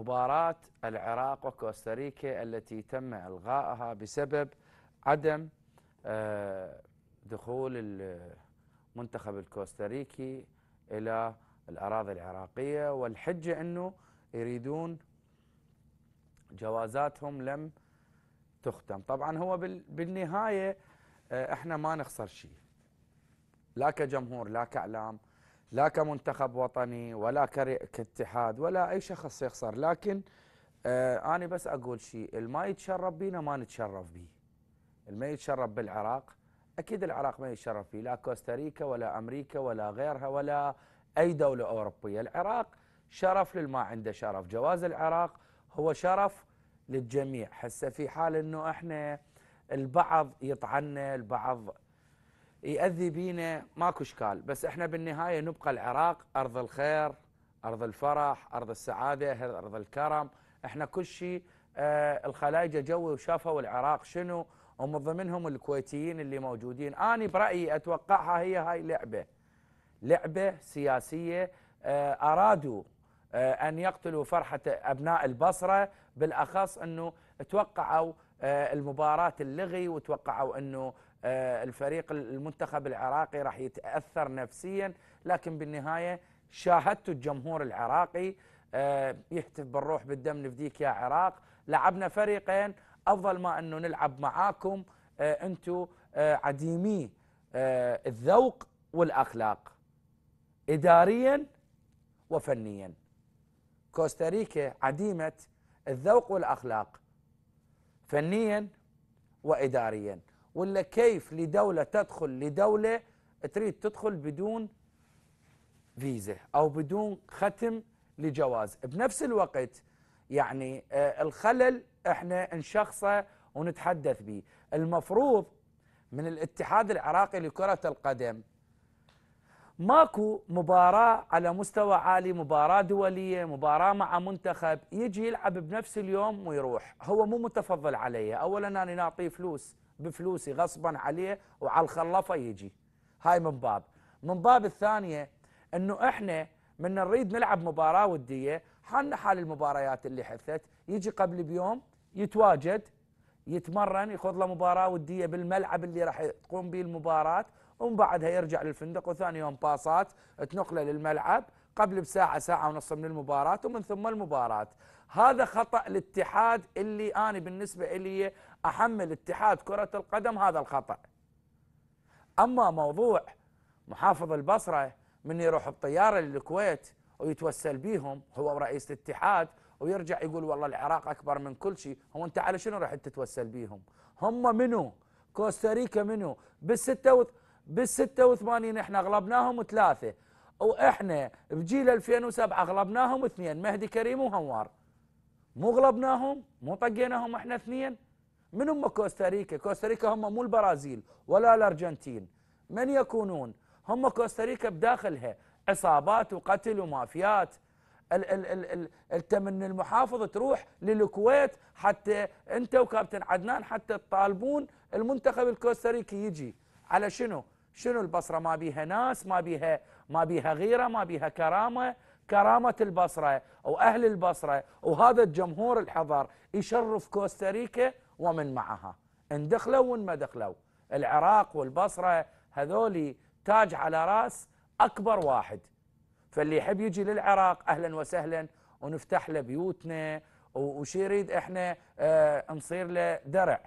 مباراة العراق وكوستاريكا التي تم إلغائها بسبب عدم آه، دخول المنتخب الكوستاريكي إلى الأراضي العراقية والحجة أنه يريدون جوازاتهم لم تختم طبعا هو بالنهاية آه، احنا ما نخسر شيء لا كجمهور لا كإعلام لا كمنتخب وطني ولا كاتحاد ولا اي شخص يخسر لكن آه انا بس اقول شيء ما يتشرف بينا ما نتشرف به ما يتشرف بالعراق اكيد العراق ما يتشرف به لا كوستاريكا ولا امريكا ولا غيرها ولا اي دوله اوروبيه العراق شرف للما عنده شرف جواز العراق هو شرف للجميع هسه في حال انه احنا البعض يطعنا البعض يأذي بينا ماكو اشكال بس احنا بالنهايه نبقى العراق ارض الخير ارض الفرح ارض السعاده ارض الكرم احنا كل شيء آه الخلايجه جوي وشافوا العراق شنو ومن ضمنهم الكويتيين اللي موجودين انا برايي اتوقعها هي هاي لعبه لعبه سياسيه آه ارادوا آه ان يقتلوا فرحه ابناء البصره بالاخص انه توقعوا آه، المباراة اللغي وتوقعوا أنه آه، الفريق المنتخب العراقي راح يتأثر نفسيا لكن بالنهاية شاهدت الجمهور العراقي آه، يهتف بالروح بالدم نفديك يا عراق لعبنا فريقين أفضل ما أنه نلعب معاكم انتوا عديمي الذوق والأخلاق إداريا وفنيا كوستاريكا عديمة الذوق والأخلاق فنيا واداريا ولا كيف لدوله تدخل لدوله تريد تدخل بدون فيزا او بدون ختم لجواز بنفس الوقت يعني آه، الخلل احنا نشخصه ونتحدث به المفروض من الاتحاد العراقي لكره القدم ماكو مباراة على مستوى عالي مباراة دولية مباراة مع منتخب يجي يلعب بنفس اليوم ويروح هو مو متفضل علي أولا أنا نعطيه فلوس بفلوسي غصبا عليه وعلى الخلافة يجي هاي من باب من باب الثانية أنه إحنا من نريد نلعب مباراة ودية حالنا حال المباريات اللي حثت يجي قبل بيوم يتواجد يتمرن يخوض له مباراة ودية بالملعب اللي راح تقوم به المباراة ومن بعدها يرجع للفندق وثاني يوم باصات تنقله للملعب قبل بساعة ساعة ونص من المباراة ومن ثم المباراة هذا خطأ الاتحاد اللي أنا بالنسبة لي أحمل اتحاد كرة القدم هذا الخطأ أما موضوع محافظ البصرة من يروح بطيارة للكويت ويتوسل بيهم هو رئيس الاتحاد ويرجع يقول والله العراق أكبر من كل شيء هو أنت على شنو راح تتوسل بيهم هم منو كوستاريكا منو بالستة وت... بال 86 احنا غلبناهم ثلاثه واحنا بجيل 2007 غلبناهم اثنين مهدي كريم وهوار مو غلبناهم مو طقيناهم احنا اثنين من هم كوستاريكا كوستاريكا هم مو البرازيل ولا الارجنتين من يكونون هم كوستاريكا بداخلها عصابات وقتل ومافيات ال ال ال التمن المحافظ تروح للكويت حتى انت وكابتن عدنان حتى تطالبون المنتخب الكوستاريكي يجي على شنو شنو البصرة ما بيها ناس ما بيها ما بيها غيرة ما بيها كرامة كرامة البصرة واهل البصرة وهذا الجمهور الحضر يشرف كوستاريكا ومن معها إن دخلوا وإن ما دخلوا العراق والبصرة هذولي تاج على راس أكبر واحد فاللي يحب يجي للعراق أهلا وسهلا ونفتح له بيوتنا وش يريد احنا اه نصير له درع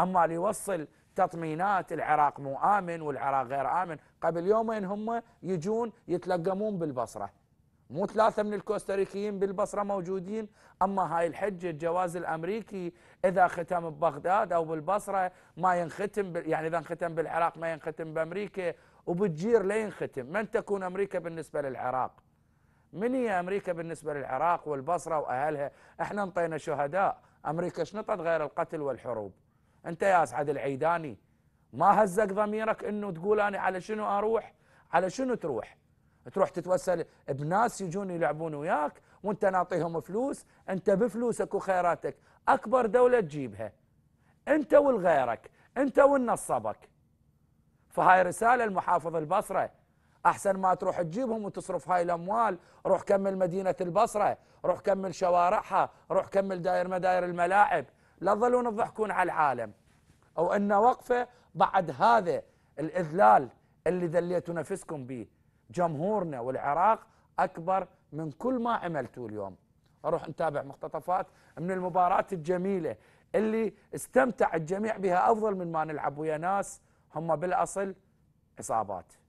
أما اللي يوصل تطمينات العراق مو آمن والعراق غير آمن قبل يومين هم يجون يتلقمون بالبصرة مو ثلاثة من الكوستاريكيين بالبصرة موجودين أما هاي الحجة الجواز الأمريكي إذا ختم ببغداد أو بالبصرة ما ينختم يعني إذا انختم بالعراق ما ينختم بأمريكا وبتجير لين ختم من تكون أمريكا بالنسبة للعراق من هي أمريكا بالنسبة للعراق والبصرة وأهلها احنا انطينا شهداء أمريكا شنطت غير القتل والحروب انت يا اسعد العيداني ما هزك ضميرك انه تقول انا على شنو اروح على شنو تروح تروح تتوسل بناس يجون يلعبون وياك وانت ناطيهم فلوس انت بفلوسك وخيراتك اكبر دوله تجيبها انت والغيرك انت والنصبك فهاي رساله المحافظ البصره احسن ما تروح تجيبهم وتصرف هاي الاموال روح كمل مدينه البصره روح كمل شوارعها روح كمل داير مداير الملاعب لا تظلون تضحكون على العالم أو أن وقفة بعد هذا الإذلال اللي ذليتوا نفسكم به جمهورنا والعراق أكبر من كل ما عملتوه اليوم أروح نتابع مقتطفات من المباراة الجميلة اللي استمتع الجميع بها أفضل من ما نلعب ويا ناس هم بالأصل إصابات